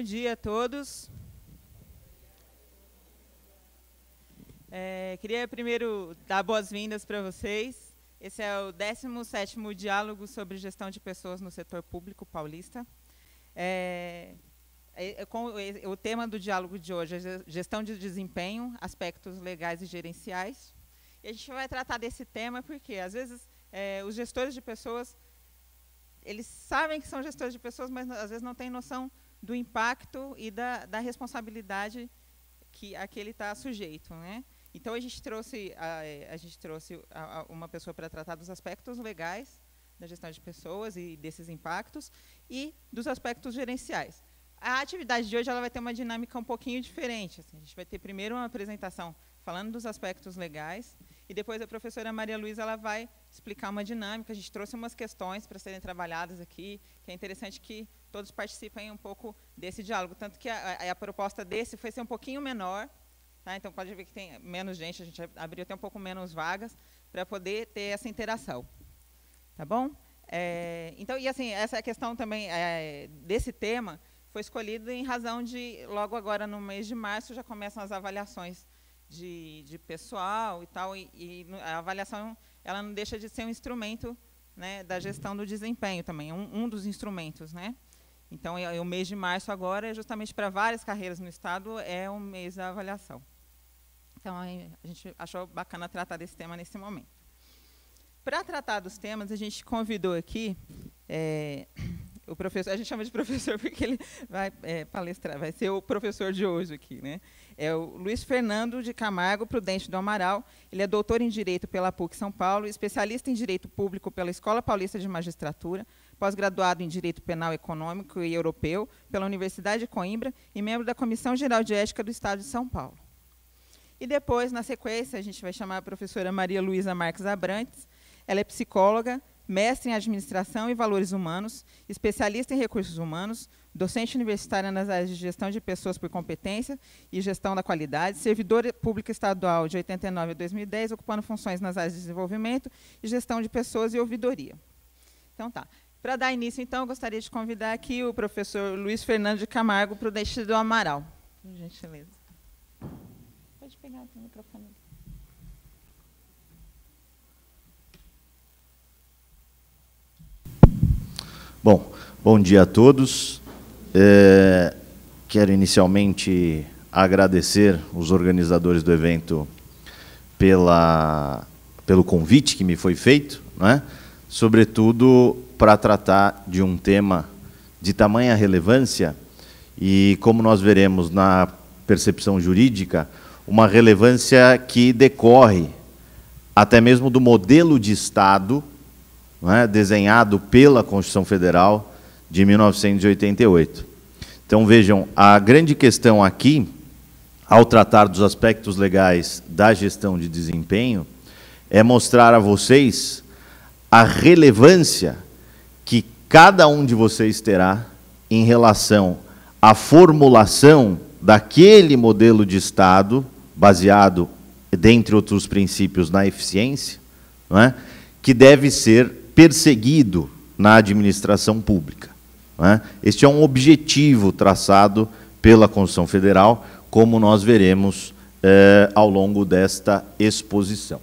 Bom dia a todos. É, queria primeiro dar boas-vindas para vocês. Esse é o 17º Diálogo sobre Gestão de Pessoas no Setor Público Paulista. É, é, é, é o tema do diálogo de hoje é gestão de desempenho, aspectos legais e gerenciais. E a gente vai tratar desse tema porque, às vezes, os gestores de pessoas, eles sabem que são gestores de pessoas, mas às vezes não têm noção do impacto e da, da responsabilidade que a que ele está sujeito, né? Então a gente trouxe a, é, a gente trouxe a, a uma pessoa para tratar dos aspectos legais da gestão de pessoas e desses impactos e dos aspectos gerenciais. A atividade de hoje ela vai ter uma dinâmica um pouquinho diferente. Assim, a gente vai ter primeiro uma apresentação falando dos aspectos legais e depois a professora Maria Luísa ela vai explicar uma dinâmica. A gente trouxe umas questões para serem trabalhadas aqui, que é interessante que todos participem um pouco desse diálogo. Tanto que a, a, a proposta desse foi ser um pouquinho menor, tá? então pode ver que tem menos gente, a gente abriu até um pouco menos vagas, para poder ter essa interação. Tá bom? É, então, e assim, essa questão também é, desse tema foi escolhido em razão de, logo agora no mês de março, já começam as avaliações de, de pessoal e tal, e, e, a avaliação ela não deixa de ser um instrumento né, da gestão do desempenho também, um, um dos instrumentos, né? Então, é, é o mês de março agora é justamente para várias carreiras no Estado, é um mês da avaliação. Então, a gente achou bacana tratar desse tema nesse momento. Para tratar dos temas, a gente convidou aqui é, o professor, a gente chama de professor porque ele vai é, palestrar, vai ser o professor de hoje aqui, né? É o Luiz Fernando de Camargo Prudente do Amaral. Ele é doutor em Direito pela PUC São Paulo, especialista em Direito Público pela Escola Paulista de Magistratura, pós-graduado em Direito Penal Econômico e Europeu pela Universidade de Coimbra e membro da Comissão Geral de Ética do Estado de São Paulo. E depois, na sequência, a gente vai chamar a professora Maria Luísa Marques Abrantes. Ela é psicóloga, mestre em Administração e Valores Humanos, especialista em Recursos Humanos, docente universitária nas áreas de Gestão de Pessoas por Competência e Gestão da Qualidade, servidora pública estadual de 89 a 2010, ocupando funções nas áreas de Desenvolvimento e Gestão de Pessoas e Ouvidoria. Então, tá. Para dar início, então, eu gostaria de convidar aqui o professor Luiz Fernando de Camargo para o Destino do Amaral. Por gentileza. Pode pegar o microfone. Bom, bom dia a todos. É, quero inicialmente agradecer os organizadores do evento pela, pelo convite que me foi feito, é? sobretudo para tratar de um tema de tamanha relevância e, como nós veremos na percepção jurídica, uma relevância que decorre até mesmo do modelo de Estado né, desenhado pela Constituição Federal de 1988. Então vejam, a grande questão aqui, ao tratar dos aspectos legais da gestão de desempenho, é mostrar a vocês a relevância que cada um de vocês terá em relação à formulação daquele modelo de Estado, baseado, dentre outros princípios, na eficiência, é? que deve ser perseguido na administração pública. É? Este é um objetivo traçado pela Constituição Federal, como nós veremos eh, ao longo desta exposição.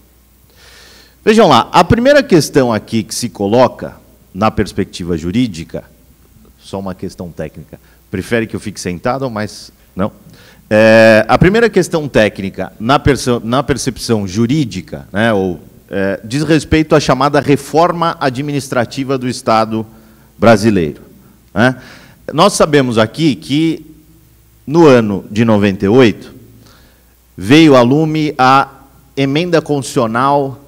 Vejam lá, a primeira questão aqui que se coloca na perspectiva jurídica, só uma questão técnica. Prefere que eu fique sentado, mas não. É, a primeira questão técnica na, na percepção jurídica, né, ou é, diz respeito à chamada reforma administrativa do Estado brasileiro. Né? Nós sabemos aqui que, no ano de 98, veio a lume a emenda constitucional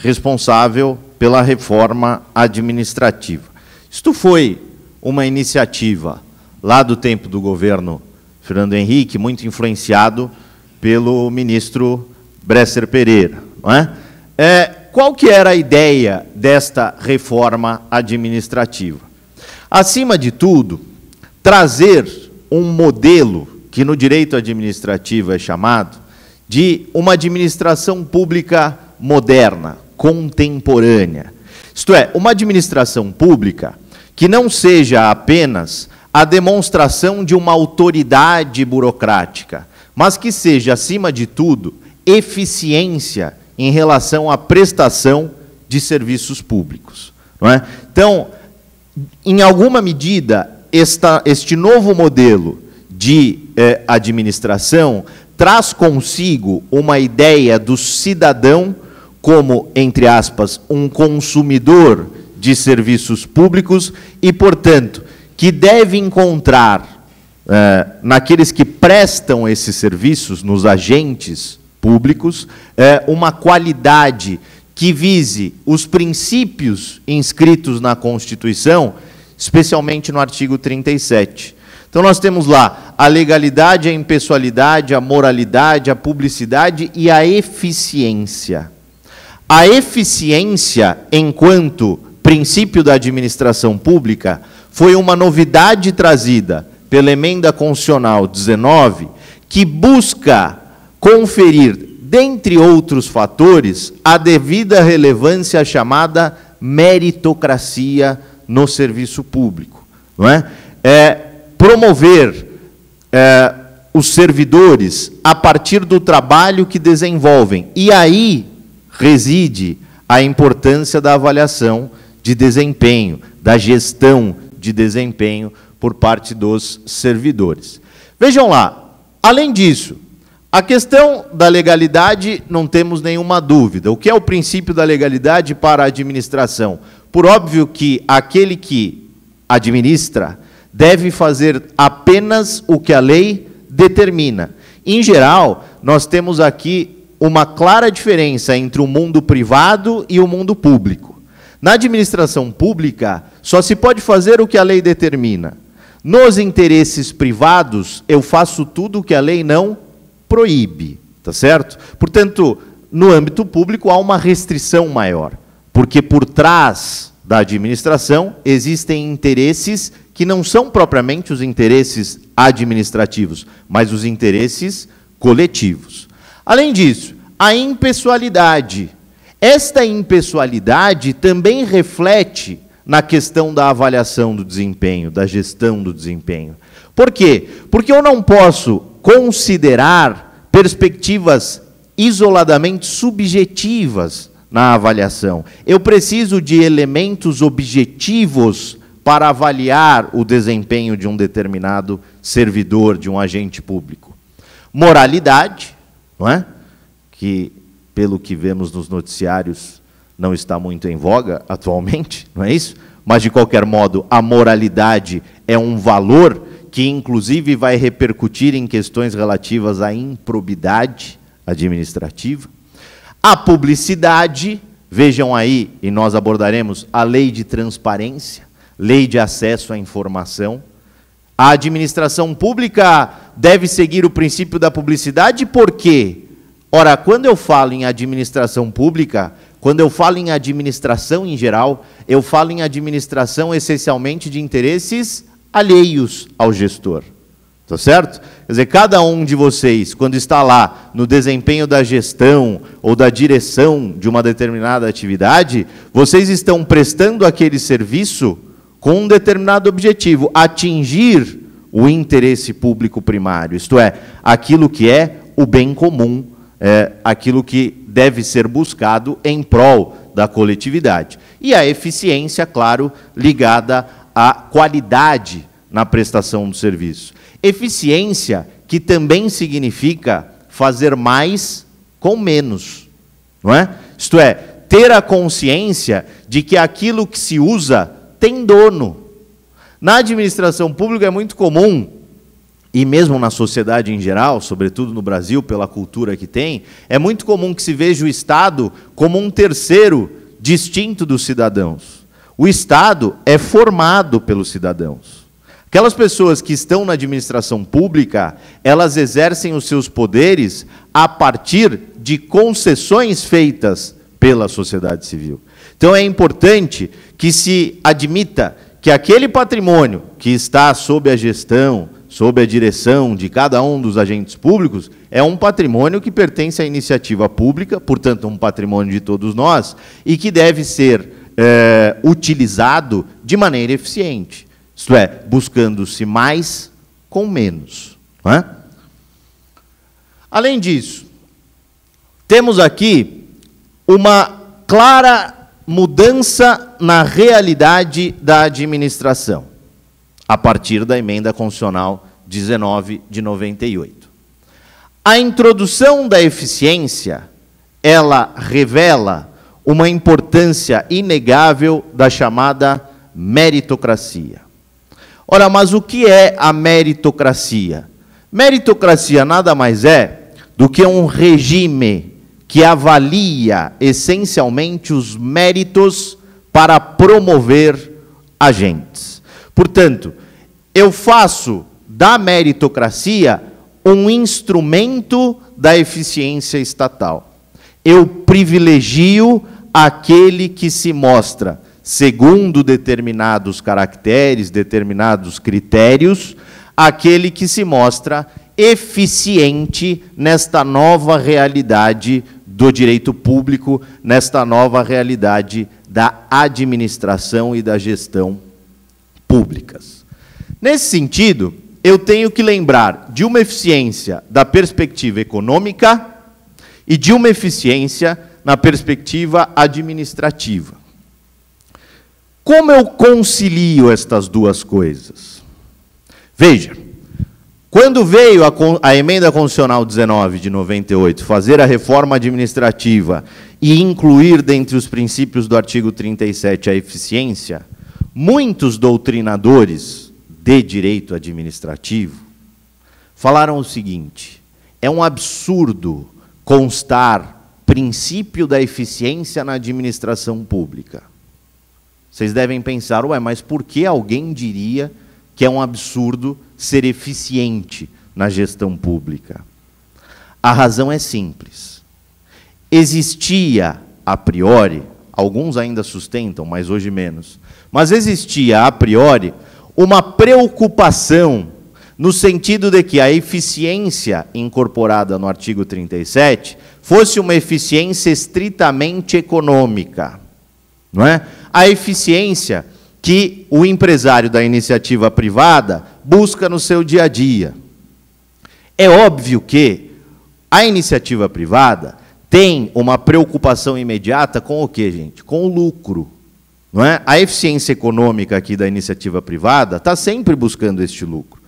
responsável pela reforma administrativa. Isto foi uma iniciativa lá do tempo do governo Fernando Henrique, muito influenciado pelo ministro Bresser Pereira. É? É, qual que era a ideia desta reforma administrativa? Acima de tudo, trazer um modelo que no direito administrativo é chamado de uma administração pública moderna, contemporânea. Isto é, uma administração pública que não seja apenas a demonstração de uma autoridade burocrática, mas que seja, acima de tudo, eficiência em relação à prestação de serviços públicos. É? Então, em alguma medida, esta, este novo modelo de eh, administração traz consigo uma ideia do cidadão como, entre aspas, um consumidor de serviços públicos e, portanto, que deve encontrar eh, naqueles que prestam esses serviços, nos agentes públicos, eh, uma qualidade que vise os princípios inscritos na Constituição, especialmente no artigo 37. Então, nós temos lá a legalidade, a impessoalidade, a moralidade, a publicidade e a eficiência. A eficiência, enquanto princípio da administração pública, foi uma novidade trazida pela emenda constitucional 19, que busca conferir, dentre outros fatores, a devida relevância à chamada meritocracia no serviço público, não é? é promover é, os servidores a partir do trabalho que desenvolvem. E aí reside a importância da avaliação de desempenho, da gestão de desempenho por parte dos servidores. Vejam lá, além disso, a questão da legalidade não temos nenhuma dúvida. O que é o princípio da legalidade para a administração? Por óbvio que aquele que administra deve fazer apenas o que a lei determina. Em geral, nós temos aqui uma clara diferença entre o mundo privado e o mundo público. Na administração pública, só se pode fazer o que a lei determina. Nos interesses privados, eu faço tudo o que a lei não proíbe, tá certo? Portanto, no âmbito público há uma restrição maior, porque por trás da administração existem interesses que não são propriamente os interesses administrativos, mas os interesses coletivos. Além disso, a impessoalidade. Esta impessoalidade também reflete na questão da avaliação do desempenho, da gestão do desempenho. Por quê? Porque eu não posso considerar perspectivas isoladamente subjetivas na avaliação. Eu preciso de elementos objetivos para avaliar o desempenho de um determinado servidor, de um agente público. Moralidade, não é? Que, pelo que vemos nos noticiários, não está muito em voga atualmente, não é isso? Mas, de qualquer modo, a moralidade é um valor que, inclusive, vai repercutir em questões relativas à improbidade administrativa. A publicidade, vejam aí, e nós abordaremos a lei de transparência, lei de acesso à informação, a administração pública deve seguir o princípio da publicidade, por quê? Ora, quando eu falo em administração pública, quando eu falo em administração em geral, eu falo em administração essencialmente de interesses alheios ao gestor. Tá certo? Quer dizer, cada um de vocês, quando está lá no desempenho da gestão ou da direção de uma determinada atividade, vocês estão prestando aquele serviço com um determinado objetivo, atingir o interesse público primário, isto é, aquilo que é o bem comum, é, aquilo que deve ser buscado em prol da coletividade. E a eficiência, claro, ligada à qualidade na prestação do serviço. Eficiência que também significa fazer mais com menos, não é? Isto é, ter a consciência de que aquilo que se usa tem dono. Na administração pública é muito comum, e mesmo na sociedade em geral, sobretudo no Brasil, pela cultura que tem, é muito comum que se veja o Estado como um terceiro distinto dos cidadãos. O Estado é formado pelos cidadãos. Aquelas pessoas que estão na administração pública, elas exercem os seus poderes a partir de concessões feitas pela sociedade civil. Então é importante que se admita que aquele patrimônio que está sob a gestão, sob a direção de cada um dos agentes públicos, é um patrimônio que pertence à iniciativa pública, portanto, um patrimônio de todos nós, e que deve ser é, utilizado de maneira eficiente, isto é, buscando-se mais com menos. É? Além disso, temos aqui uma clara mudança na realidade da administração, a partir da emenda constitucional 19 de 98. A introdução da eficiência, ela revela uma importância inegável da chamada meritocracia. Ora, mas o que é a meritocracia? Meritocracia nada mais é do que um regime que avalia essencialmente os méritos para promover agentes. Portanto, eu faço da meritocracia um instrumento da eficiência estatal. Eu privilegio aquele que se mostra, segundo determinados caracteres, determinados critérios, aquele que se mostra eficiente nesta nova realidade do direito público nesta nova realidade da administração e da gestão públicas. Nesse sentido, eu tenho que lembrar de uma eficiência da perspectiva econômica e de uma eficiência na perspectiva administrativa. Como eu concilio estas duas coisas? Veja, quando veio a, a, emenda constitucional 19 de 98 fazer a reforma administrativa e incluir dentre os princípios do artigo 37 a eficiência, muitos doutrinadores de direito administrativo falaram o seguinte: é um absurdo constar princípio da eficiência na administração pública. Vocês devem pensar, ué, mas por que alguém diria que é um absurdo ser eficiente na gestão pública. A razão é simples. Existia a priori, alguns ainda sustentam, mas hoje menos, mas existia a priori uma preocupação no sentido de que a eficiência incorporada no artigo 37 fosse uma eficiência estritamente econômica, não é? A eficiência que o empresário da iniciativa privada busca no seu dia a dia. É óbvio que a iniciativa privada tem uma preocupação imediata com o que, gente? Com o lucro. Não é? A eficiência econômica aqui da iniciativa privada está sempre buscando este lucro.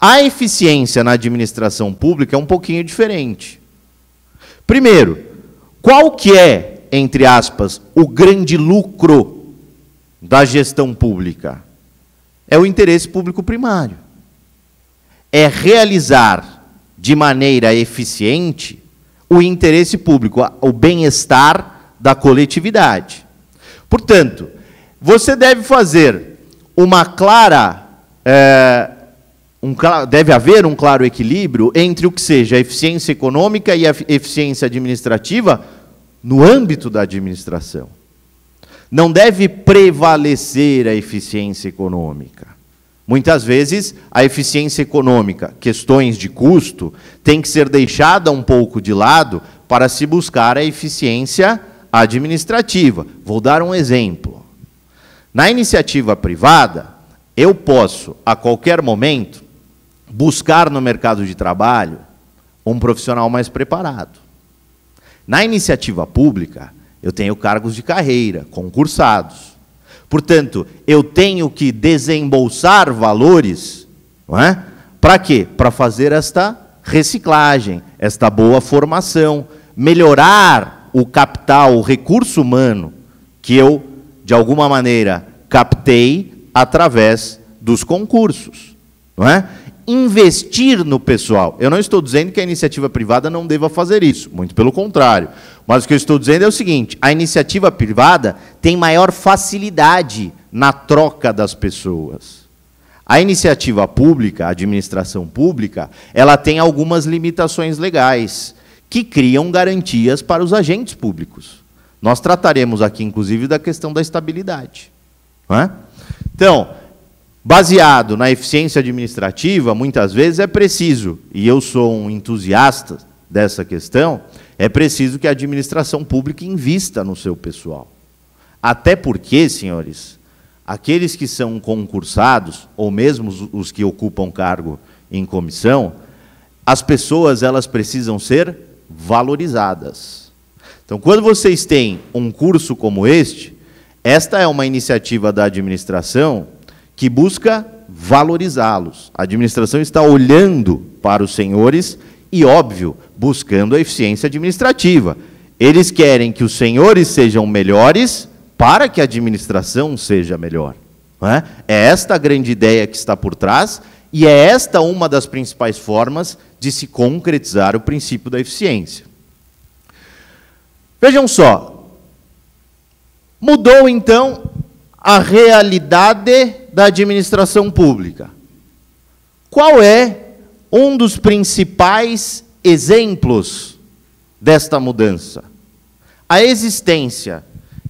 A eficiência na administração pública é um pouquinho diferente. Primeiro, qual que é, entre aspas, o grande lucro da gestão pública? É o interesse público primário. É realizar de maneira eficiente o interesse público, o bem-estar da coletividade. Portanto, você deve fazer uma clara. É, um, deve haver um claro equilíbrio entre o que seja a eficiência econômica e a eficiência administrativa no âmbito da administração. Não deve prevalecer a eficiência econômica. Muitas vezes, a eficiência econômica, questões de custo, tem que ser deixada um pouco de lado para se buscar a eficiência administrativa. Vou dar um exemplo. Na iniciativa privada, eu posso, a qualquer momento, buscar no mercado de trabalho um profissional mais preparado. Na iniciativa pública, eu tenho cargos de carreira, concursados. Portanto, eu tenho que desembolsar valores, não é? Para quê? Para fazer esta reciclagem, esta boa formação, melhorar o capital, o recurso humano que eu de alguma maneira captei através dos concursos, não é? Investir no pessoal. Eu não estou dizendo que a iniciativa privada não deva fazer isso, muito pelo contrário. Mas o que eu estou dizendo é o seguinte: a iniciativa privada tem maior facilidade na troca das pessoas. A iniciativa pública, a administração pública, ela tem algumas limitações legais que criam garantias para os agentes públicos. Nós trataremos aqui, inclusive, da questão da estabilidade. É? Então, baseado na eficiência administrativa, muitas vezes é preciso, e eu sou um entusiasta dessa questão, é preciso que a administração pública invista no seu pessoal. Até porque, senhores, aqueles que são concursados, ou mesmo os que ocupam cargo em comissão, as pessoas elas precisam ser valorizadas. Então, quando vocês têm um curso como este, esta é uma iniciativa da administração que busca valorizá-los. A administração está olhando para os senhores e, óbvio, buscando a eficiência administrativa. Eles querem que os senhores sejam melhores para que a administração seja melhor. É? é esta a grande ideia que está por trás e é esta uma das principais formas de se concretizar o princípio da eficiência. Vejam só. Mudou então a realidade da administração pública. Qual é um dos principais exemplos desta mudança. A existência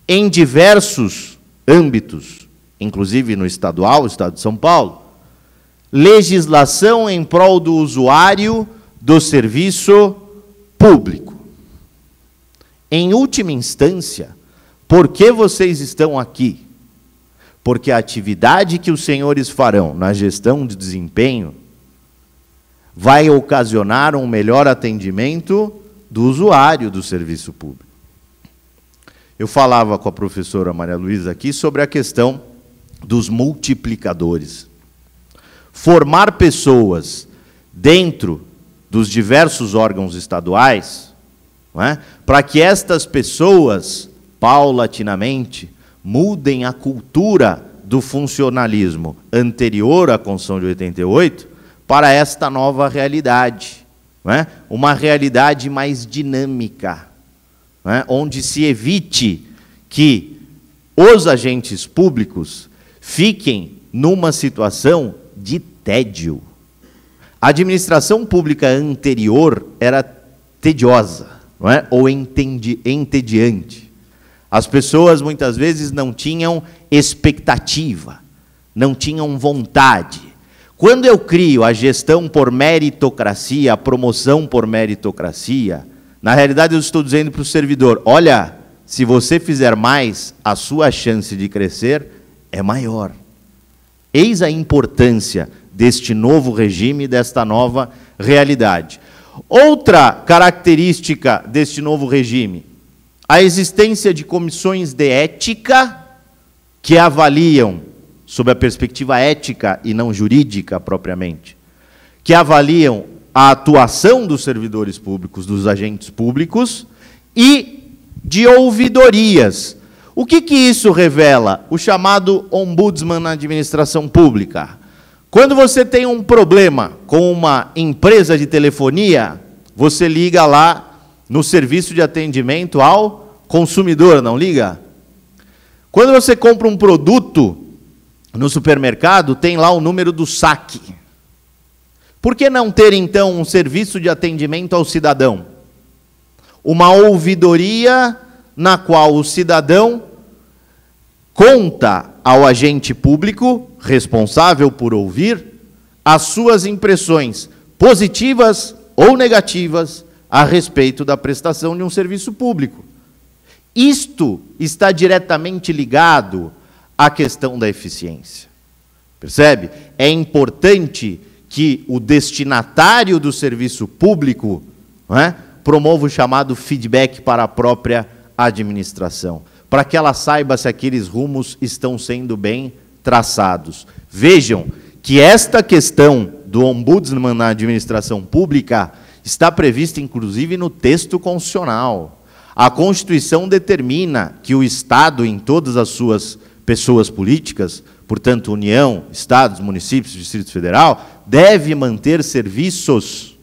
em diversos âmbitos, inclusive no estadual, Estado de São Paulo, legislação em prol do usuário do serviço público. Em última instância, por que vocês estão aqui? Porque a atividade que os senhores farão na gestão de desempenho vai ocasionar um melhor atendimento do usuário do serviço público. Eu falava com a professora Maria Luísa aqui sobre a questão dos multiplicadores. Formar pessoas dentro dos diversos órgãos estaduais, é? para que estas pessoas, paulatinamente, mudem a cultura do funcionalismo anterior à Constituição de 88 para esta nova realidade, é? uma realidade mais dinâmica, é? onde se evite que os agentes públicos fiquem numa situação de tédio. A administração pública anterior era tediosa, não é? ou entendi, entediante. As pessoas muitas vezes não tinham expectativa, não tinham vontade. Quando eu crio a gestão por meritocracia, a promoção por meritocracia, na realidade eu estou dizendo para o servidor: olha, se você fizer mais, a sua chance de crescer é maior. Eis a importância deste novo regime, desta nova realidade. Outra característica deste novo regime, a existência de comissões de ética que avaliam sob a perspectiva ética e não jurídica propriamente, que avaliam a atuação dos servidores públicos, dos agentes públicos e de ouvidorias. O que, que isso revela? O chamado ombudsman na administração pública. Quando você tem um problema com uma empresa de telefonia, você liga lá no serviço de atendimento ao consumidor, não liga? Quando você compra um produto no supermercado tem lá o número do saque. Por que não ter então um serviço de atendimento ao cidadão? Uma ouvidoria na qual o cidadão conta ao agente público responsável por ouvir as suas impressões positivas ou negativas a respeito da prestação de um serviço público. Isto está diretamente ligado a questão da eficiência. Percebe? É importante que o destinatário do serviço público é, promova o chamado feedback para a própria administração, para que ela saiba se aqueles rumos estão sendo bem traçados. Vejam que esta questão do ombudsman na administração pública está prevista inclusive no texto constitucional. A Constituição determina que o Estado, em todas as suas pessoas políticas, portanto, União, Estados, municípios, Distrito Federal, deve manter serviços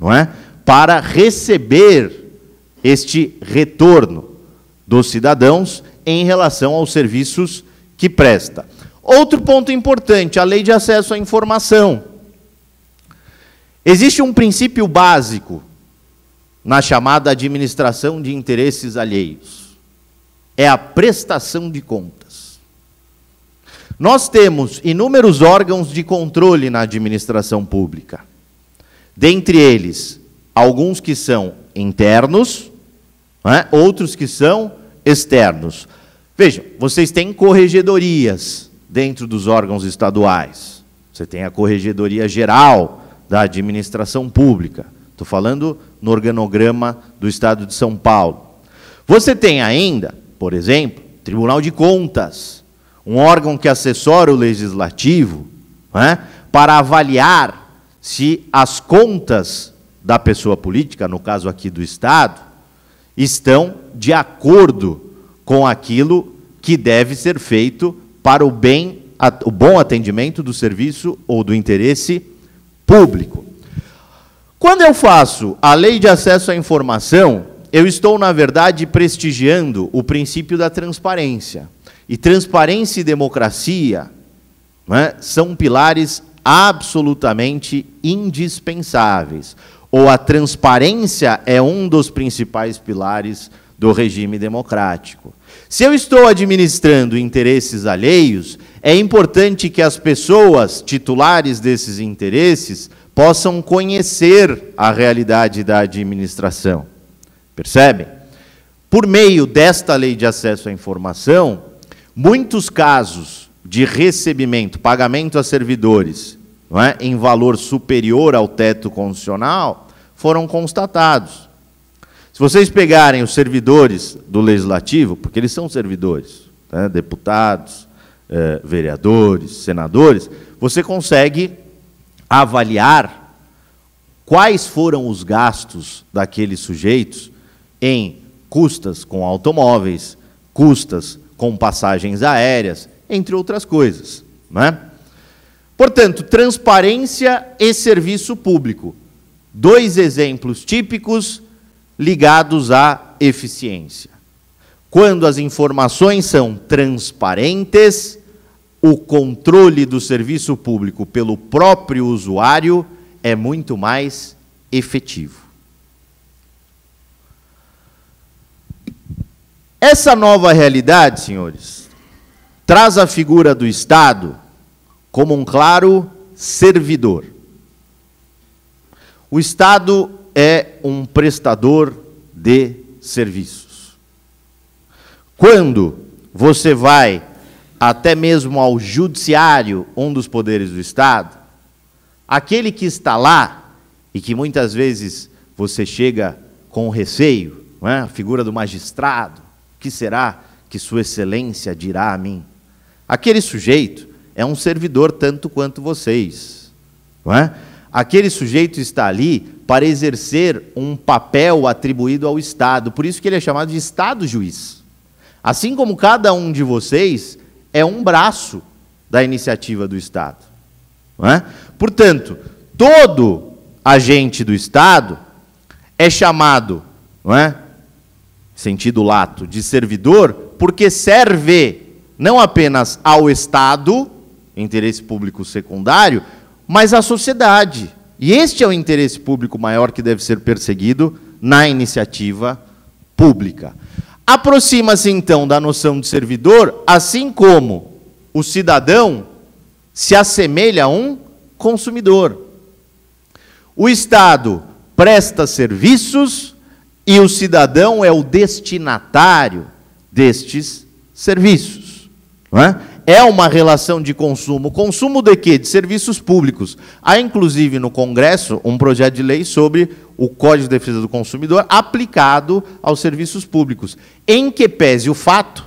não é, para receber este retorno dos cidadãos em relação aos serviços que presta. Outro ponto importante, a lei de acesso à informação. Existe um princípio básico na chamada administração de interesses alheios. É a prestação de conta. Nós temos inúmeros órgãos de controle na administração pública. Dentre eles, alguns que são internos, né? outros que são externos. Vejam, vocês têm corregedorias dentro dos órgãos estaduais. Você tem a corregedoria geral da administração pública. Estou falando no organograma do Estado de São Paulo. Você tem ainda, por exemplo, Tribunal de Contas, um órgão que assessora o legislativo, né, para avaliar se as contas da pessoa política, no caso aqui do Estado, estão de acordo com aquilo que deve ser feito para o, bem, o bom atendimento do serviço ou do interesse público. Quando eu faço a lei de acesso à informação, eu estou, na verdade, prestigiando o princípio da transparência. E transparência e democracia é, são pilares absolutamente indispensáveis. Ou a transparência é um dos principais pilares do regime democrático. Se eu estou administrando interesses alheios, é importante que as pessoas titulares desses interesses possam conhecer a realidade da administração. Percebem? Por meio desta lei de acesso à informação, Muitos casos de recebimento, pagamento a servidores não é, em valor superior ao teto constitucional foram constatados. Se vocês pegarem os servidores do legislativo, porque eles são servidores, né, deputados, eh, vereadores, senadores, você consegue avaliar quais foram os gastos daqueles sujeitos em custas com automóveis, custas com passagens aéreas, entre outras coisas. Né? Portanto, transparência e serviço público. Dois exemplos típicos ligados à eficiência. Quando as informações são transparentes, o controle do serviço público pelo próprio usuário é muito mais efetivo. Essa nova realidade, senhores, traz a figura do Estado como um claro servidor. O Estado é um prestador de serviços. Quando você vai até mesmo ao judiciário, um dos poderes do Estado, aquele que está lá e que muitas vezes você chega com receio, é? a figura do magistrado, que será que Sua Excelência dirá a mim? Aquele sujeito é um servidor tanto quanto vocês, não é? Aquele sujeito está ali para exercer um papel atribuído ao Estado, por isso que ele é chamado de Estado-juiz. Assim como cada um de vocês é um braço da iniciativa do Estado. não É? Portanto, todo agente do Estado é chamado não é? sentido lato, de servidor, porque serve não apenas ao Estado, interesse público secundário, mas à sociedade. E este é o interesse público maior que deve ser perseguido na iniciativa pública. Aproxima-se então da noção de servidor, assim como o cidadão se assemelha a um consumidor. O Estado presta serviços e o cidadão é o destinatário destes serviços. É? é? uma relação de consumo. Consumo de quê? De serviços públicos. Há, inclusive, no Congresso, um projeto de lei sobre o Código de Defesa do Consumidor aplicado aos serviços públicos, em que pese o fato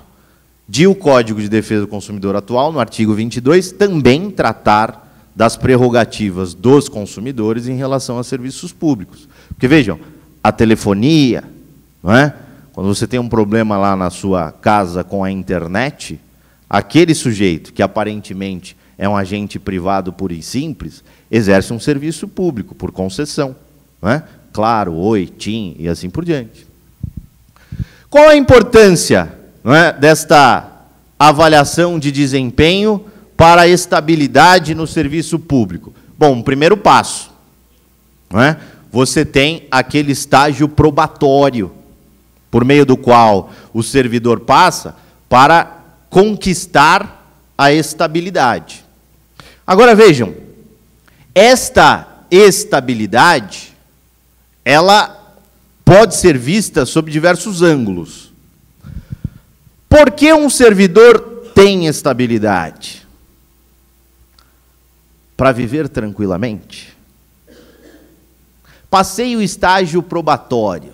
de o Código de Defesa do Consumidor atual, no artigo 22, também tratar das prerrogativas dos consumidores em relação a serviços públicos. Porque, vejam, a telefonia, não é? quando você tem um problema lá na sua casa com a internet, aquele sujeito que aparentemente é um agente privado por e simples, exerce um serviço público por concessão. Não é? Claro, Oi, TIM e assim por diante. Qual a importância não é, desta avaliação de desempenho para a estabilidade no serviço público? Bom, um primeiro passo. Não é? você tem aquele estágio probatório, por meio do qual o servidor passa para conquistar a estabilidade. Agora vejam, esta estabilidade, ela pode ser vista sob diversos ângulos. Por que um servidor tem estabilidade? Para viver tranquilamente Passei o estágio probatório.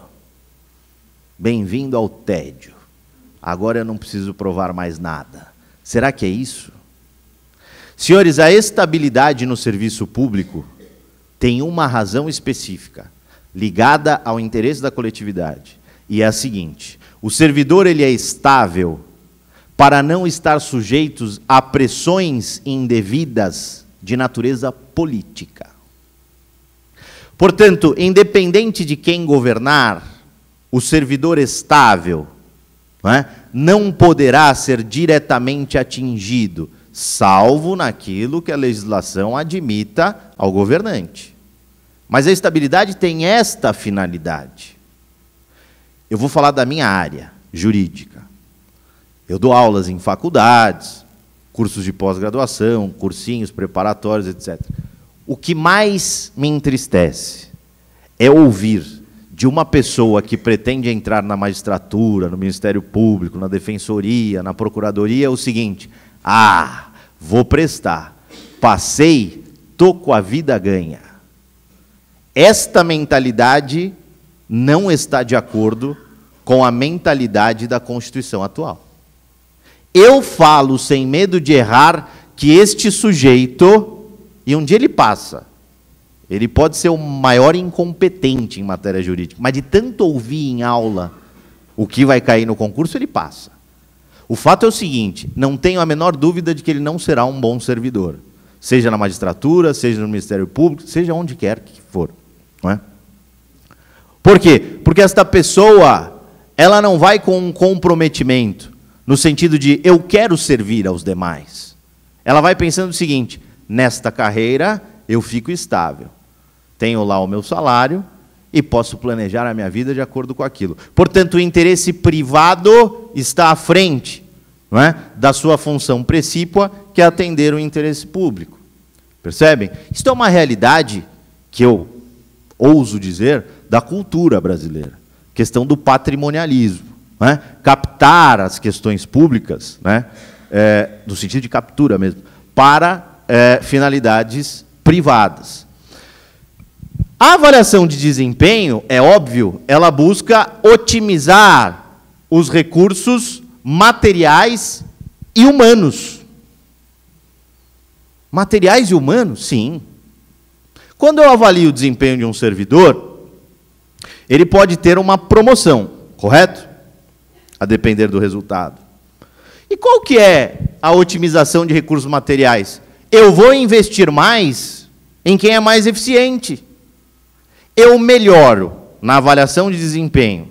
Bem-vindo ao tédio. Agora eu não preciso provar mais nada. Será que é isso? Senhores, a estabilidade no serviço público tem uma razão específica, ligada ao interesse da coletividade, e é a seguinte: o servidor ele é estável para não estar sujeitos a pressões indevidas de natureza política. Portanto, independente de quem governar, o servidor estável não, é? não poderá ser diretamente atingido, salvo naquilo que a legislação admita ao governante. Mas a estabilidade tem esta finalidade. Eu vou falar da minha área jurídica. Eu dou aulas em faculdades, cursos de pós-graduação, cursinhos preparatórios, etc. O que mais me entristece é ouvir de uma pessoa que pretende entrar na magistratura, no Ministério Público, na Defensoria, na Procuradoria, o seguinte: ah, vou prestar, passei, tô com a vida ganha. Esta mentalidade não está de acordo com a mentalidade da Constituição atual. Eu falo sem medo de errar que este sujeito e um dia ele passa. Ele pode ser o maior incompetente em matéria jurídica, mas de tanto ouvir em aula o que vai cair no concurso, ele passa. O fato é o seguinte: não tenho a menor dúvida de que ele não será um bom servidor, seja na magistratura, seja no Ministério Público, seja onde quer que for. Não é? Por quê? Porque esta pessoa ela não vai com um comprometimento no sentido de eu quero servir aos demais. Ela vai pensando o seguinte: nesta carreira eu fico estável. Tenho lá o meu salário e posso planejar a minha vida de acordo com aquilo. Portanto, o interesse privado está à frente não é? da sua função precípua, que é atender o interesse público. Percebem? isto é uma realidade que eu ouso dizer da cultura brasileira questão do patrimonialismo. É? Captar as questões públicas, é? É, no sentido de captura mesmo, para é, finalidades privadas. A avaliação de desempenho, é óbvio, ela busca otimizar os recursos materiais e humanos. Materiais e humanos? Sim. Quando eu avalio o desempenho de um servidor, ele pode ter uma promoção, correto? A depender do resultado. E qual que é a otimização de recursos materiais? Eu vou investir mais em quem é mais eficiente. Eu melhoro na avaliação de desempenho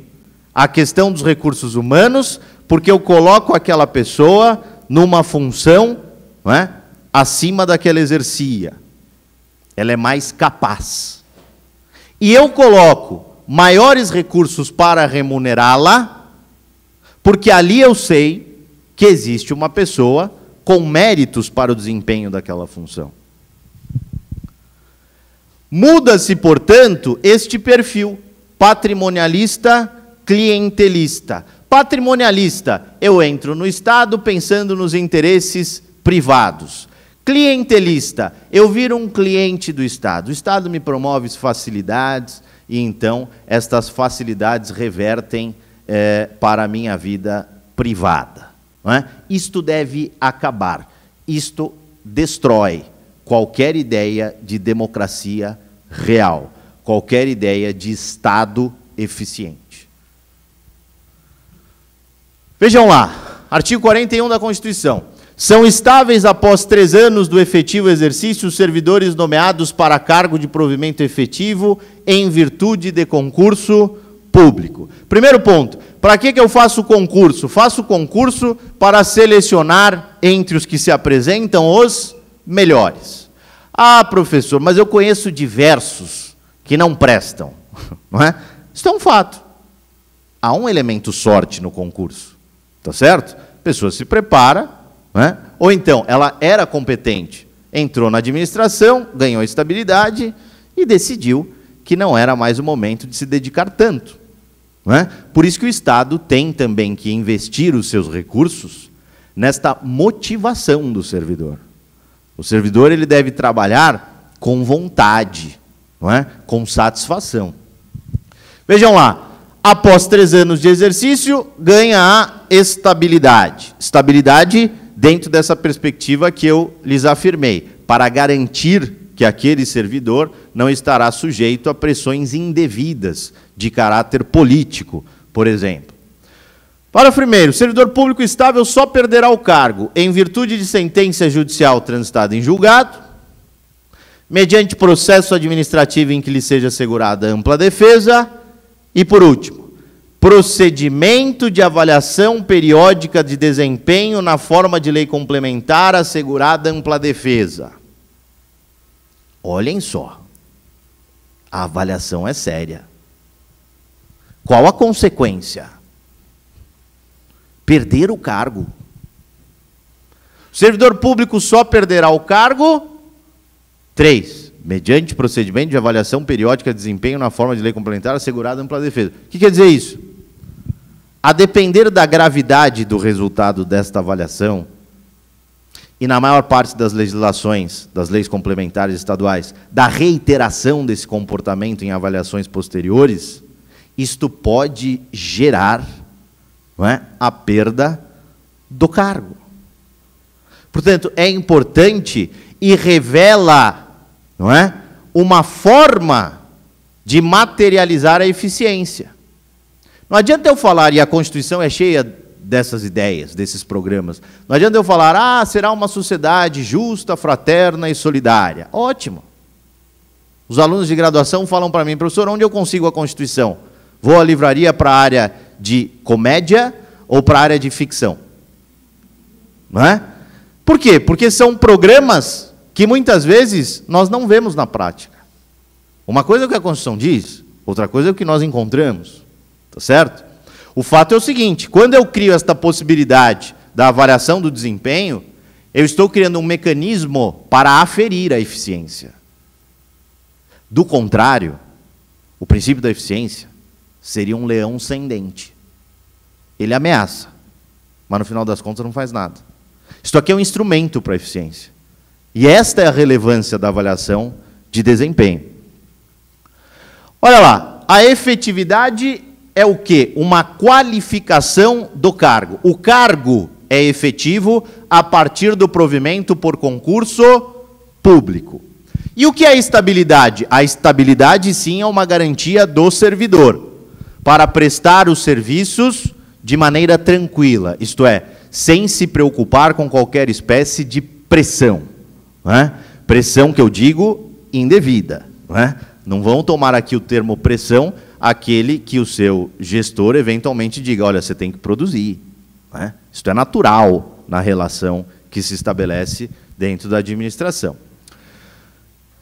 a questão dos recursos humanos, porque eu coloco aquela pessoa numa função não é, acima da que ela exercia. Ela é mais capaz. E eu coloco maiores recursos para remunerá-la, porque ali eu sei que existe uma pessoa com méritos para o desempenho daquela função. Muda-se, portanto, este perfil patrimonialista clientelista. Patrimonialista, eu entro no Estado pensando nos interesses privados. Clientelista, eu viro um cliente do Estado. O Estado me promove facilidades e então estas facilidades revertem eh, para a minha vida privada. É? Isto deve acabar. Isto destrói qualquer ideia de democracia real, qualquer ideia de Estado eficiente. Vejam lá, artigo 41 da Constituição. São estáveis após três anos do efetivo exercício os servidores nomeados para cargo de provimento efetivo em virtude de concurso público. Primeiro ponto: para que, que eu faço concurso? Faço concurso para selecionar entre os que se apresentam os melhores. Ah, professor, mas eu conheço diversos que não prestam. Não é? Isso é um fato. Há um elemento sorte no concurso. está certo? A pessoa se prepara, é? ou então ela era competente, entrou na administração, ganhou estabilidade e decidiu que não era mais o momento de se dedicar tanto. É? Por isso que o Estado tem também que investir os seus recursos nesta motivação do servidor. O servidor ele deve trabalhar com vontade, é? com satisfação. Vejam lá, após três anos de exercício, ganha a estabilidade. Estabilidade dentro dessa perspectiva que eu lhes afirmei, para garantir que aquele servidor não estará sujeito a pressões indevidas de caráter político, por exemplo. Para o primeiro, o servidor público estável só perderá o cargo em virtude de sentença judicial transitada em julgado, mediante processo administrativo em que lhe seja assegurada ampla defesa, e por último, procedimento de avaliação periódica de desempenho na forma de lei complementar assegurada ampla defesa. Olhem só, a avaliação é séria. Qual a consequência? Perder o cargo. O servidor público só perderá o cargo. Três, mediante procedimento de avaliação periódica de desempenho na forma de lei complementar assegurada ampla defesa. O que quer dizer isso? A depender da gravidade do resultado desta avaliação, e na maior parte das legislações, das leis complementares estaduais, da reiteração desse comportamento em avaliações posteriores, isto pode gerar é, a perda do cargo. Portanto, é importante e revela não é, uma forma de materializar a eficiência. Não adianta eu falar, e a Constituição é cheia dessas ideias, desses programas. Não adianta eu falar, ah, será uma sociedade justa, fraterna e solidária. Ótimo. Os alunos de graduação falam para mim, professor, onde eu consigo a Constituição? Vou à livraria para a área de comédia ou para a área de ficção? Não é? Por quê? Porque são programas que muitas vezes nós não vemos na prática. Uma coisa é o que a Constituição diz, outra coisa é o que nós encontramos. Tá certo? O fato é o seguinte: quando eu crio esta possibilidade da avaliação do desempenho, eu estou criando um mecanismo para aferir a eficiência. Do contrário, o princípio da eficiência Seria um leão sem dente. Ele ameaça, mas no final das contas não faz nada. Isso aqui é um instrumento para a eficiência. E esta é a relevância da avaliação de desempenho. Olha lá, a efetividade é o que? Uma qualificação do cargo. O cargo é efetivo a partir do provimento por concurso público. E o que é estabilidade? A estabilidade, sim, é uma garantia do servidor para prestar os serviços de maneira tranquila, isto é, sem se preocupar com qualquer espécie de pressão. Né? Pressão que eu digo indevida. Né? Não vão tomar aqui o termo pressão aquele que o seu gestor eventualmente diga: olha, você tem que produzir. Né? Isto é natural na relação que se estabelece dentro da administração.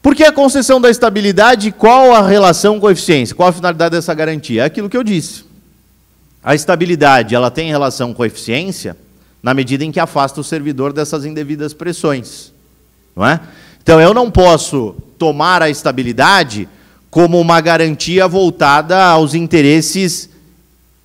Por que a concessão da estabilidade? Qual a relação com a eficiência? Qual a finalidade dessa garantia? É aquilo que eu disse. A estabilidade ela tem relação com a eficiência na medida em que afasta o servidor dessas indevidas pressões. Não é? Então, eu não posso tomar a estabilidade como uma garantia voltada aos interesses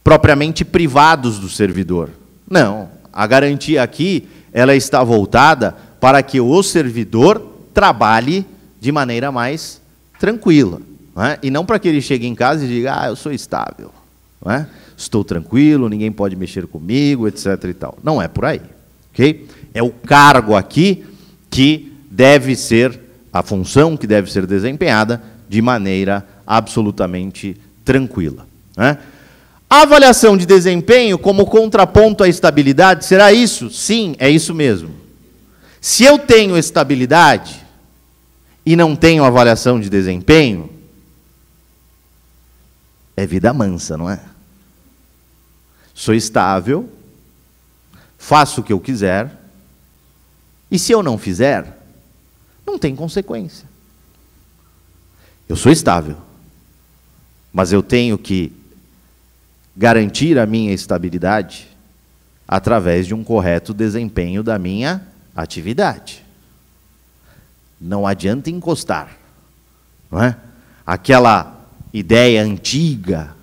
propriamente privados do servidor. Não. A garantia aqui ela está voltada para que o servidor trabalhe de maneira mais tranquila. Não é? E não para que ele chegue em casa e diga, ah, eu sou estável, é? estou tranquilo, ninguém pode mexer comigo, etc. E tal. Não é por aí. Okay? É o cargo aqui que deve ser, a função que deve ser desempenhada de maneira absolutamente tranquila. Né? A avaliação de desempenho como contraponto à estabilidade, será isso? Sim, é isso mesmo. Se eu tenho estabilidade, e não tenho avaliação de desempenho, é vida mansa, não é? Sou estável, faço o que eu quiser, e se eu não fizer, não tem consequência. Eu sou estável, mas eu tenho que garantir a minha estabilidade através de um correto desempenho da minha atividade não adianta encostar. Não é? Aquela ideia antiga,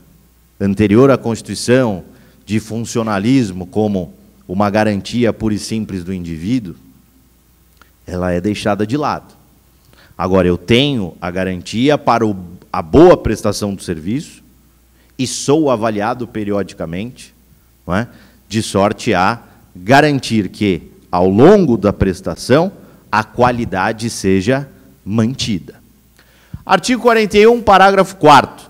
anterior à Constituição, de funcionalismo como uma garantia pura e simples do indivíduo, ela é deixada de lado. Agora, eu tenho a garantia para a boa prestação do serviço e sou avaliado periodicamente, é? de sorte a garantir que, ao longo da prestação, a qualidade seja mantida. Artigo 41, parágrafo 4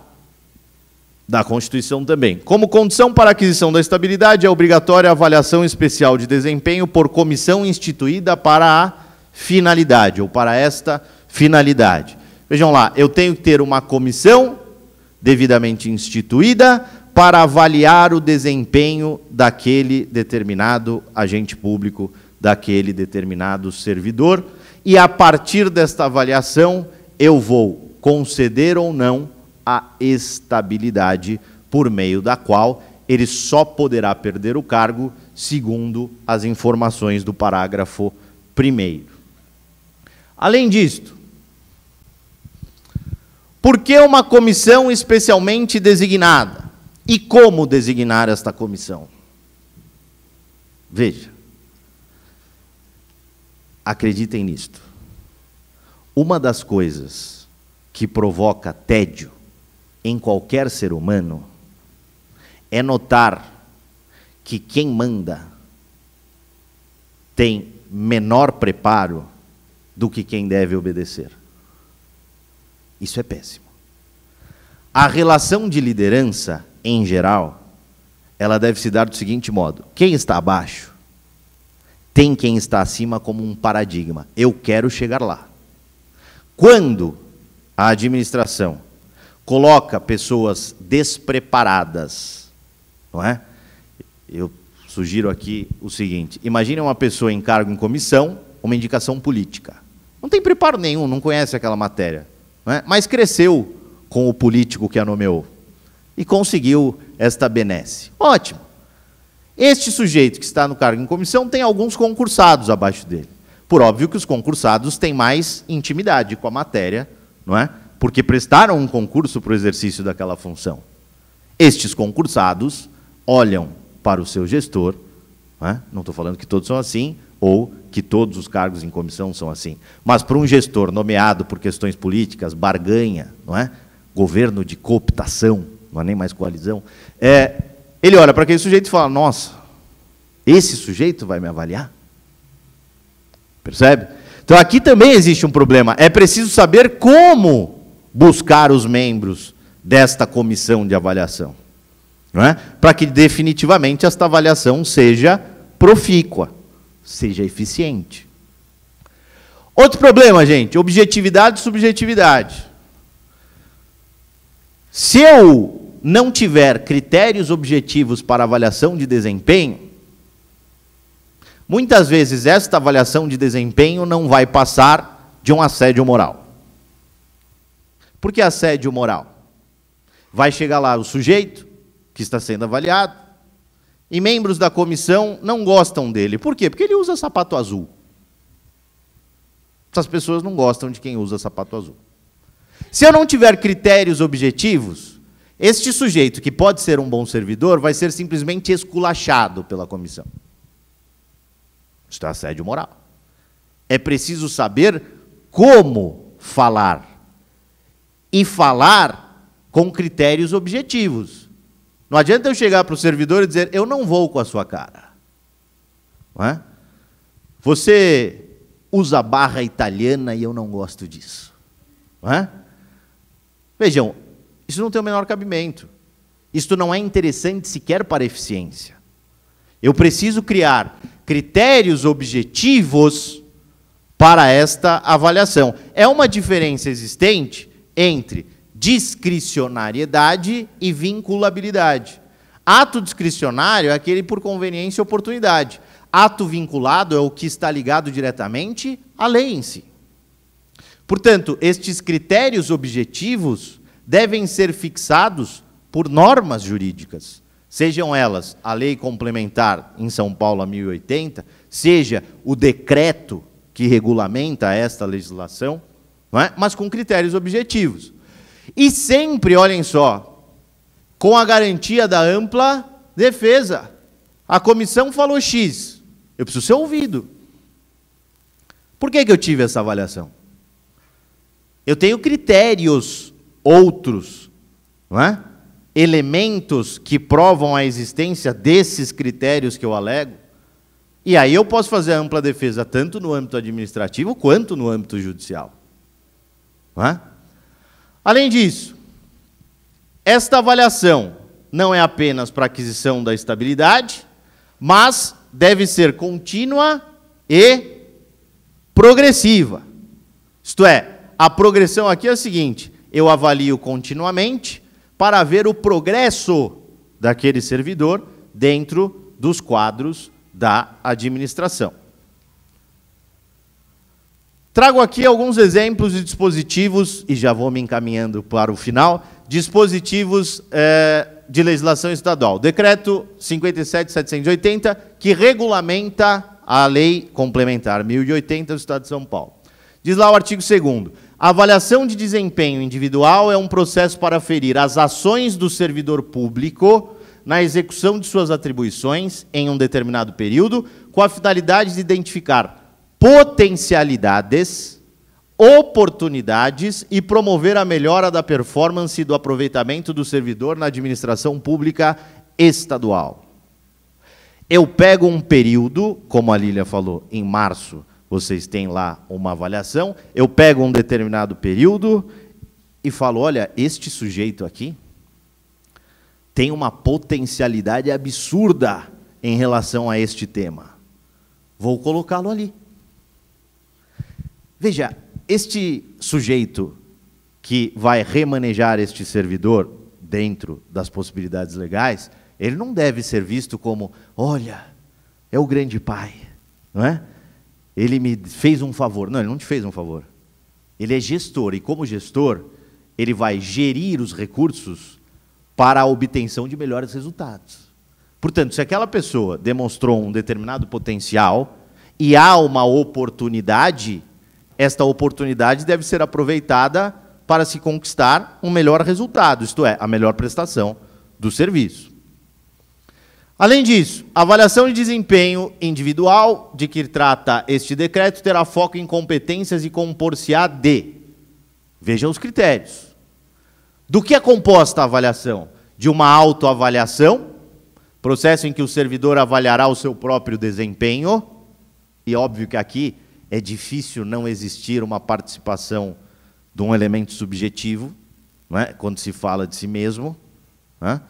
da Constituição também. Como condição para aquisição da estabilidade, é obrigatória a avaliação especial de desempenho por comissão instituída para a finalidade, ou para esta finalidade. Vejam lá, eu tenho que ter uma comissão devidamente instituída para avaliar o desempenho daquele determinado agente público daquele determinado servidor, e a partir desta avaliação eu vou conceder ou não a estabilidade por meio da qual ele só poderá perder o cargo segundo as informações do parágrafo 1 Além disto, por que uma comissão especialmente designada? E como designar esta comissão? Veja, Acreditem nisto. Uma das coisas que provoca tédio em qualquer ser humano é notar que quem manda tem menor preparo do que quem deve obedecer. Isso é péssimo. A relação de liderança, em geral, ela deve se dar do seguinte modo: quem está abaixo tem quem está acima como um paradigma. Eu quero chegar lá. Quando a administração coloca pessoas despreparadas, não é? Eu sugiro aqui o seguinte: imagine uma pessoa em cargo em comissão, uma indicação política. Não tem preparo nenhum, não conhece aquela matéria, é? mas cresceu com o político que a nomeou e conseguiu esta benesse. Ótimo. Este sujeito que está no cargo em comissão tem alguns concursados abaixo dele. Por óbvio que os concursados têm mais intimidade com a matéria, não é? Porque prestaram um concurso para o exercício daquela função. Estes concursados olham para o seu gestor, não estou é? falando que todos são assim, ou que todos os cargos em comissão são assim, mas para um gestor nomeado por questões políticas, barganha, não é? governo de cooptação, não é nem mais coalizão, é, ele olha para aquele sujeito e fala: Nossa, esse sujeito vai me avaliar? Percebe? Então aqui também existe um problema. É preciso saber como buscar os membros desta comissão de avaliação, não é? Para que definitivamente esta avaliação seja profícua, seja eficiente. Outro problema, gente, objetividade e subjetividade. Se eu não tiver critérios objetivos para avaliação de desempenho, muitas vezes esta avaliação de desempenho não vai passar de um assédio moral. Por que assédio moral? Vai chegar lá o sujeito que está sendo avaliado e membros da comissão não gostam dele. Por quê? Porque ele usa sapato azul. Essas pessoas não gostam de quem usa sapato azul. Se eu não tiver critérios objetivos, este sujeito, que pode ser um bom servidor, vai ser simplesmente esculachado pela comissão. Isto é assédio moral. É preciso saber como falar. E falar com critérios objetivos. Não adianta eu chegar para o servidor e dizer: eu não vou com a sua cara. Não é? Você usa barra italiana e eu não gosto disso. Não é? Vejam, isso não tem o menor cabimento. Isto não é interessante sequer para a eficiência. Eu preciso criar critérios objetivos para esta avaliação. É uma diferença existente entre discricionariedade e vinculabilidade. Ato discricionário é aquele por conveniência e oportunidade. Ato vinculado é o que está ligado diretamente à lei em si. Portanto, estes critérios objetivos devem ser fixados por normas jurídicas, sejam elas a lei complementar em São Paulo a 1080, seja o decreto que regulamenta esta legislação, é? mas com critérios objetivos. E sempre, olhem só, com a garantia da ampla defesa. A comissão falou X, eu preciso ser ouvido. Por que, que eu tive essa avaliação? Eu tenho critérios outros é? elementos que provam a existência desses critérios que eu alego, e aí eu posso fazer ampla defesa tanto no âmbito administrativo quanto no âmbito judicial. É? Além disso, esta avaliação não é apenas para aquisição da estabilidade, mas deve ser contínua e progressiva. Isto é, a progressão aqui é a seguinte: eu avalio continuamente para ver o progresso daquele servidor dentro dos quadros da administração. Trago aqui alguns exemplos de dispositivos, e já vou me encaminhando para o final, dispositivos eh, de legislação estadual. Decreto 57780, que regulamenta a Lei Complementar 1080 do Estado de São Paulo. Diz lá o artigo 2 a avaliação de desempenho individual é um processo para ferir as ações do servidor público na execução de suas atribuições em um determinado período, com a finalidade de identificar potencialidades, oportunidades e promover a melhora da performance e do aproveitamento do servidor na administração pública estadual. Eu pego um período, como a Lília falou, em março, vocês têm lá uma avaliação, eu pego um determinado período e falo: olha, este sujeito aqui tem uma potencialidade absurda em relação a este tema. Vou colocá-lo ali. Veja, este sujeito que vai remanejar este servidor dentro das possibilidades legais, ele não deve ser visto como, olha, é o grande pai, não é? ele me fez um favor. Não, ele não te fez um favor. Ele é gestor e, como gestor, ele vai gerir os recursos para a obtenção de melhores resultados. Portanto, se aquela pessoa demonstrou um determinado potencial e há uma oportunidade, esta oportunidade deve ser aproveitada para se conquistar um melhor resultado, isto é, a melhor prestação do serviço. Além disso, a avaliação de desempenho individual de que trata este decreto terá foco em competências e compor-se-á de. Vejam os critérios. Do que é composta a avaliação? De uma autoavaliação, processo em que o servidor avaliará o seu próprio desempenho, e óbvio que aqui é difícil não existir uma participação de um elemento subjetivo, não é? quando se fala de si mesmo. Não é?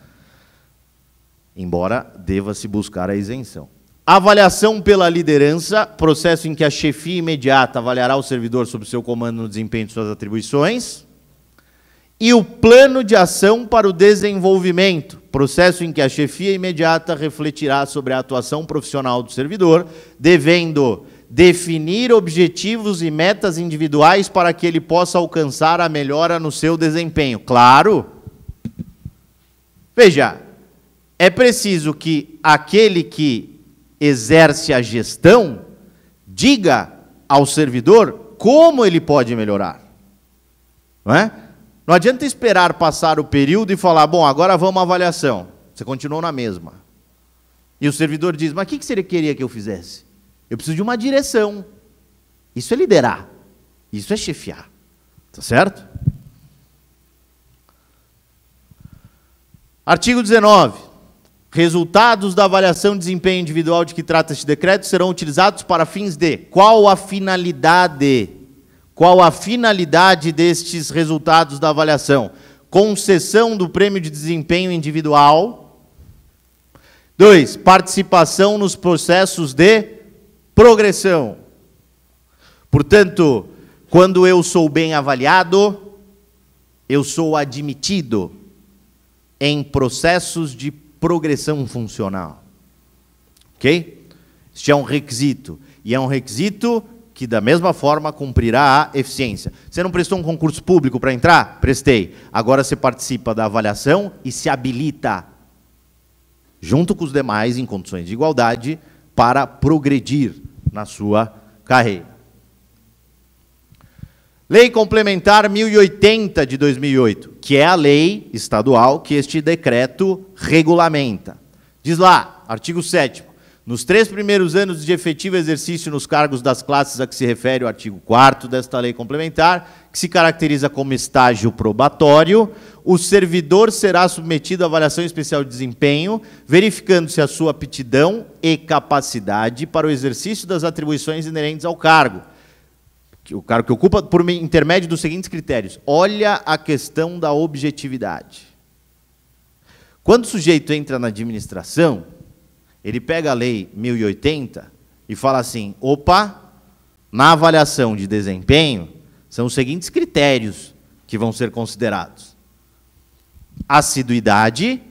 embora deva-se buscar a isenção. Avaliação pela liderança, processo em que a chefia imediata avaliará o servidor sob seu comando no desempenho de suas atribuições. E o plano de ação para o desenvolvimento, processo em que a chefia imediata refletirá sobre a atuação profissional do servidor, devendo definir objetivos e metas individuais para que ele possa alcançar a melhora no seu desempenho. Claro! Veja, é preciso que aquele que exerce a gestão diga ao servidor como ele pode melhorar. Não, é? não adianta esperar passar o período e falar, bom, agora vamos à avaliação. Você continuou na mesma. E o servidor diz, mas o que, que você queria que eu fizesse? Eu preciso de uma direção. Isso é liderar. Isso é chefiar. Tá certo? Artigo 19. Resultados da avaliação de desempenho individual de que trata este decreto serão utilizados para fins de qual a finalidade? Qual a finalidade destes resultados da avaliação? Concessão do prêmio de desempenho individual. Dois, participação nos processos de progressão. Portanto, quando eu sou bem avaliado, eu sou admitido em processos de progressão funcional. Ok? Este é um requisito. E é um requisito que, da mesma forma, cumprirá a eficiência. Você não prestou um concurso público para entrar? Prestei. Agora você participa da avaliação e se habilita, junto com os demais, em condições de igualdade, para progredir na sua carreira. Lei Complementar 1080 de 2008, que é a lei estadual que este decreto regulamenta. Diz lá, artigo 7 nos três primeiros anos de efetivo exercício nos cargos das classes a que se refere o artigo 4 desta lei complementar, que se caracteriza como estágio probatório, o servidor será submetido à avaliação especial de desempenho, verificando-se a sua aptidão e capacidade para o exercício das atribuições inerentes ao cargo o cargo que ocupa por intermédio dos seguintes critérios. Olha a questão da objetividade. Quando o sujeito entra na administração, ele pega a lei 1080 e fala assim: opa, na avaliação de desempenho são os seguintes critérios que vão ser considerados: assiduidade,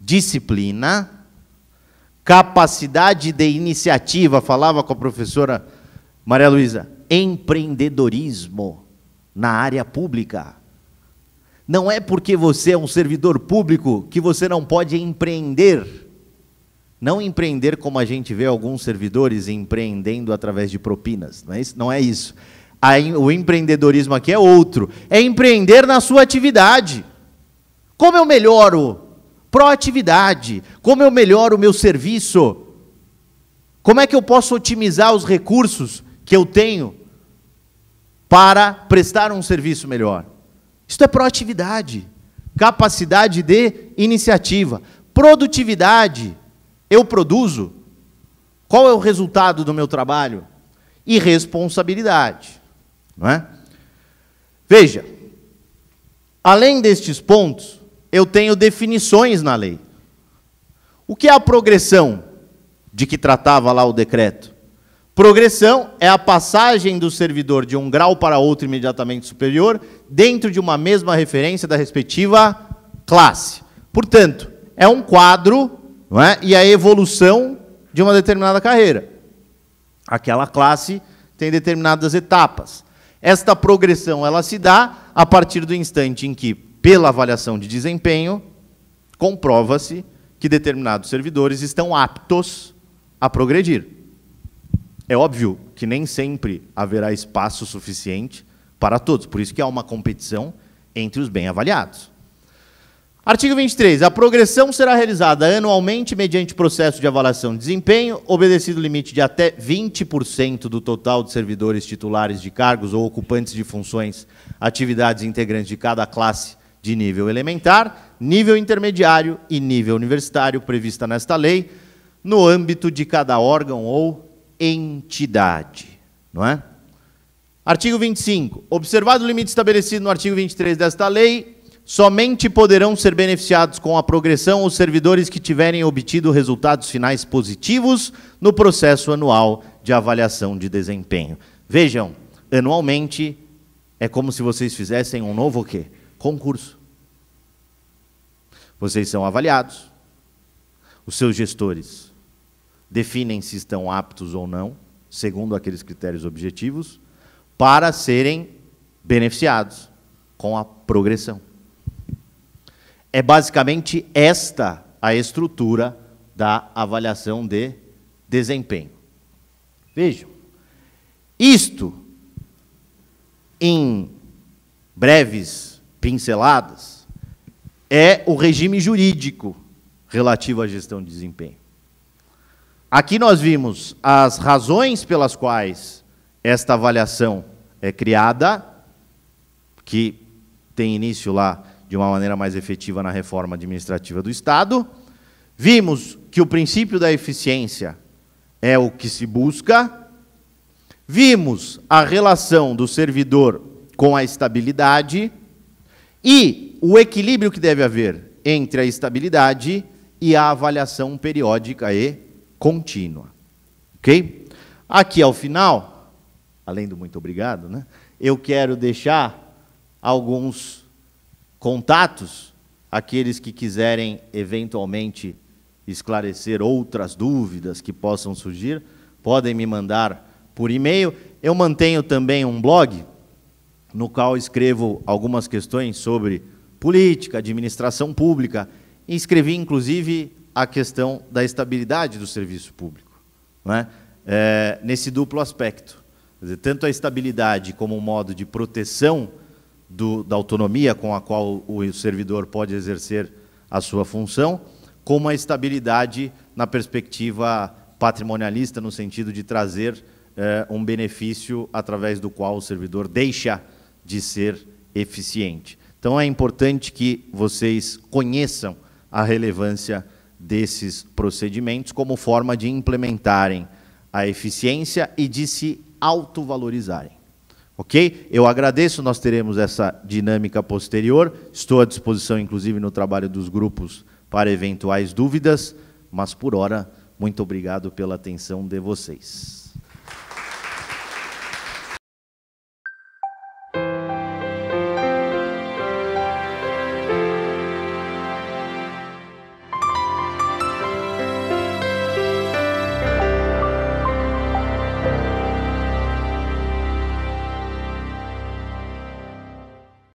disciplina, capacidade de iniciativa. Falava com a professora Maria Luísa, empreendedorismo na área pública. Não é porque você é um servidor público que você não pode empreender. Não empreender como a gente vê alguns servidores empreendendo através de propinas, não é isso? Não é isso. o empreendedorismo aqui é outro. É empreender na sua atividade. Como eu melhoro? Proatividade. Como eu melhoro o meu serviço? Como é que eu posso otimizar os recursos? que eu tenho para prestar um serviço melhor. Isto é proatividade, capacidade de iniciativa. Produtividade, eu produzo. Qual é o resultado do meu trabalho? E responsabilidade. Não é? Veja, além destes pontos, eu tenho definições na lei. O que é a progressão de que tratava lá o decreto? Progressão é a passagem do servidor de um grau para outro imediatamente superior dentro de uma mesma referência da respectiva classe. Portanto, é um quadro não é? e a evolução de uma determinada carreira. Aquela classe tem determinadas etapas. Esta progressão ela se dá a partir do instante em que, pela avaliação de desempenho, comprova-se que determinados servidores estão aptos a progredir. É óbvio que nem sempre haverá espaço suficiente para todos, por isso que há uma competição entre os bem avaliados. Artigo 23. A progressão será realizada anualmente mediante processo de avaliação de desempenho, obedecido limite de até 20% do total de servidores titulares de cargos ou ocupantes de funções, atividades integrantes de cada classe de nível elementar, nível intermediário e nível universitário prevista nesta lei, no âmbito de cada órgão ou entidade, não é? Artigo 25. Observado o limite estabelecido no artigo 23 desta lei, somente poderão ser beneficiados com a progressão os servidores que tiverem obtido resultados finais positivos no processo anual de avaliação de desempenho. Vejam, anualmente é como se vocês fizessem um novo quê? Concurso. Vocês são avaliados. Os seus gestores definem se estão aptos ou não, segundo aqueles critérios objetivos, para serem beneficiados com a progressão. É basicamente esta a estrutura da avaliação de desempenho. Vejam, isto, em breves pinceladas, é o regime jurídico relativo à gestão de desempenho. Aqui nós vimos as razões pelas quais esta avaliação é criada, que tem início lá de uma maneira mais efetiva na reforma administrativa do Estado. Vimos que o princípio da eficiência é o que se busca. Vimos a relação do servidor com a estabilidade e o equilíbrio que deve haver entre a estabilidade e a avaliação periódica e contínua. Ok? Aqui ao final, além do muito obrigado, né, eu quero deixar alguns contatos, aqueles que quiserem eventualmente esclarecer outras dúvidas que possam surgir, podem me mandar por e-mail. Eu mantenho também um blog no qual escrevo algumas questões sobre política, administração pública. Escrevi, inclusive, a questão da estabilidade do serviço público, né? é, nesse duplo aspecto. Dizer, tanto a estabilidade como um modo de proteção do, da autonomia com a qual o servidor pode exercer a sua função, como a estabilidade na perspectiva patrimonialista, no sentido de trazer é, um benefício através do qual o servidor deixa de ser eficiente. Então é importante que vocês conheçam a relevância desses procedimentos como forma de implementarem a eficiência e de se autovalorizarem. Ok? Eu agradeço, nós teremos essa dinâmica posterior. Estou à disposição, inclusive, no trabalho dos grupos para eventuais dúvidas, mas por hora, muito obrigado pela atenção de vocês.